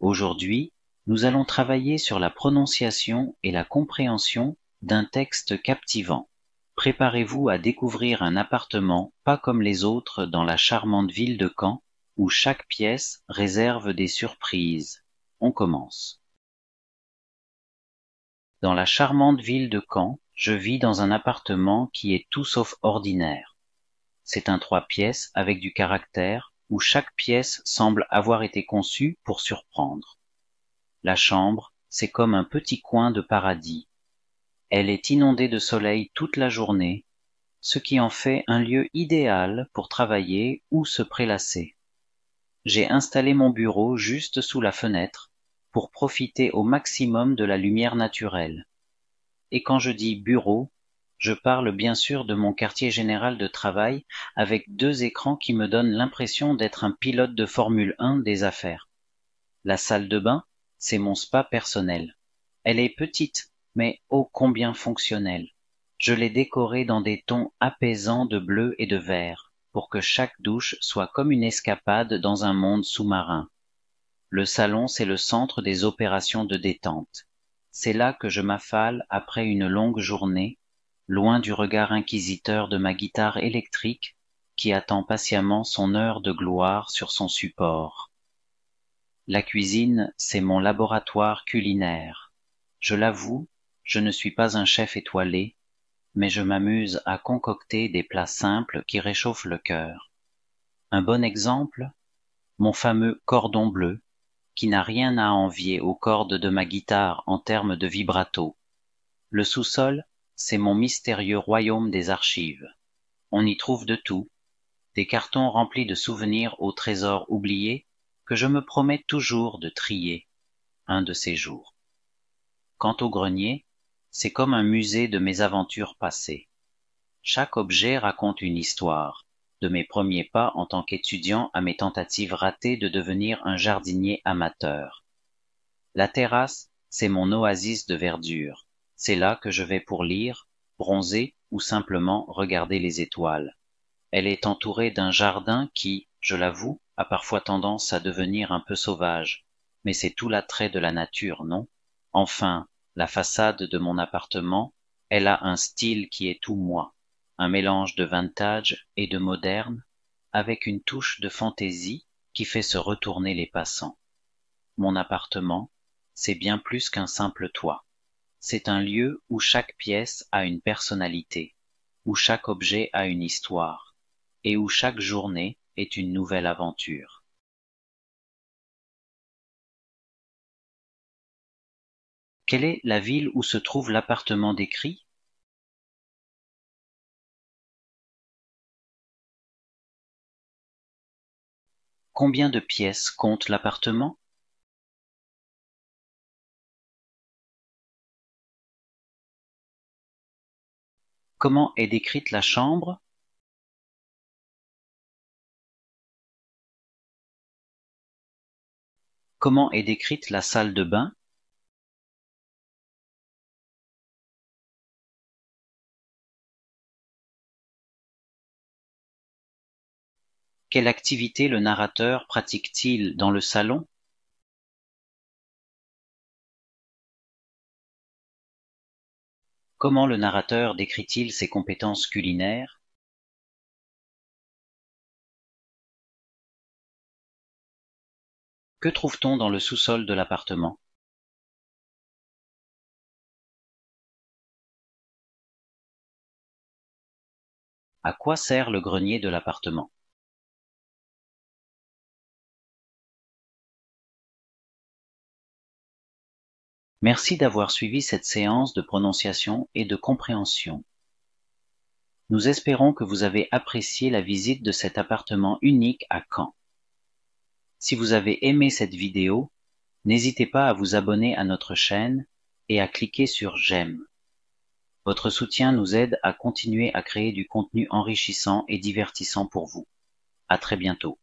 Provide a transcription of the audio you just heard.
Aujourd'hui, nous allons travailler sur la prononciation et la compréhension d'un texte captivant. Préparez-vous à découvrir un appartement pas comme les autres dans la charmante ville de Caen, où chaque pièce réserve des surprises. On commence. Dans la charmante ville de Caen, je vis dans un appartement qui est tout sauf ordinaire. C'est un trois pièces avec du caractère, où chaque pièce semble avoir été conçue pour surprendre. La chambre, c'est comme un petit coin de paradis. Elle est inondée de soleil toute la journée, ce qui en fait un lieu idéal pour travailler ou se prélasser. J'ai installé mon bureau juste sous la fenêtre pour profiter au maximum de la lumière naturelle. Et quand je dis bureau, je parle bien sûr de mon quartier général de travail, avec deux écrans qui me donnent l'impression d'être un pilote de Formule 1 des affaires. La salle de bain, c'est mon spa personnel. Elle est petite, mais ô combien fonctionnelle. Je l'ai décorée dans des tons apaisants de bleu et de vert, pour que chaque douche soit comme une escapade dans un monde sous-marin. Le salon, c'est le centre des opérations de détente. C'est là que je m'affale après une longue journée loin du regard inquisiteur de ma guitare électrique qui attend patiemment son heure de gloire sur son support. La cuisine, c'est mon laboratoire culinaire. Je l'avoue, je ne suis pas un chef étoilé, mais je m'amuse à concocter des plats simples qui réchauffent le cœur. Un bon exemple, mon fameux cordon bleu, qui n'a rien à envier aux cordes de ma guitare en termes de vibrato. Le sous-sol, c'est mon mystérieux royaume des archives. On y trouve de tout, des cartons remplis de souvenirs aux trésors oubliés que je me promets toujours de trier un de ces jours. Quant au grenier, c'est comme un musée de mes aventures passées. Chaque objet raconte une histoire, de mes premiers pas en tant qu'étudiant à mes tentatives ratées de devenir un jardinier amateur. La terrasse, c'est mon oasis de verdure, c'est là que je vais pour lire, bronzer ou simplement regarder les étoiles. Elle est entourée d'un jardin qui, je l'avoue, a parfois tendance à devenir un peu sauvage, mais c'est tout l'attrait de la nature, non Enfin, la façade de mon appartement, elle a un style qui est tout moi, un mélange de vintage et de moderne, avec une touche de fantaisie qui fait se retourner les passants. Mon appartement, c'est bien plus qu'un simple toit c'est un lieu où chaque pièce a une personnalité, où chaque objet a une histoire, et où chaque journée est une nouvelle aventure. Quelle est la ville où se trouve l'appartement décrit Combien de pièces compte l'appartement Comment est décrite la chambre? Comment est décrite la salle de bain? Quelle activité le narrateur pratique-t-il dans le salon? Comment le narrateur décrit-il ses compétences culinaires? Que trouve-t-on dans le sous-sol de l'appartement? À quoi sert le grenier de l'appartement? Merci d'avoir suivi cette séance de prononciation et de compréhension. Nous espérons que vous avez apprécié la visite de cet appartement unique à Caen. Si vous avez aimé cette vidéo, n'hésitez pas à vous abonner à notre chaîne et à cliquer sur J'aime. Votre soutien nous aide à continuer à créer du contenu enrichissant et divertissant pour vous. À très bientôt.